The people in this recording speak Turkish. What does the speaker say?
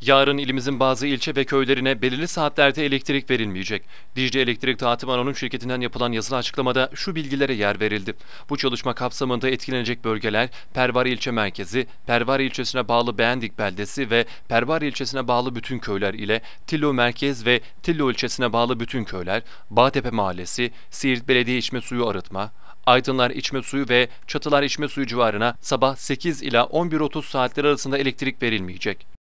Yarın ilimizin bazı ilçe ve köylerine belirli saatlerde elektrik verilmeyecek. Dicle Elektrik Dağıtım Anonim Şirketi'nden yapılan yazılı açıklamada şu bilgilere yer verildi. Bu çalışma kapsamında etkilenecek bölgeler Pervar ilçe merkezi, Pervar ilçesine bağlı Beğendik beldesi ve Pervar ilçesine bağlı bütün köyler ile Tillo merkez ve Tillo ilçesine bağlı bütün köyler, Bağtepe mahallesi, Siirt Belediye içme Suyu Arıtma, Aydınlar içme Suyu ve Çatılar içme Suyu civarına sabah 8 ila 11.30 saatler arasında elektrik verilmeyecek.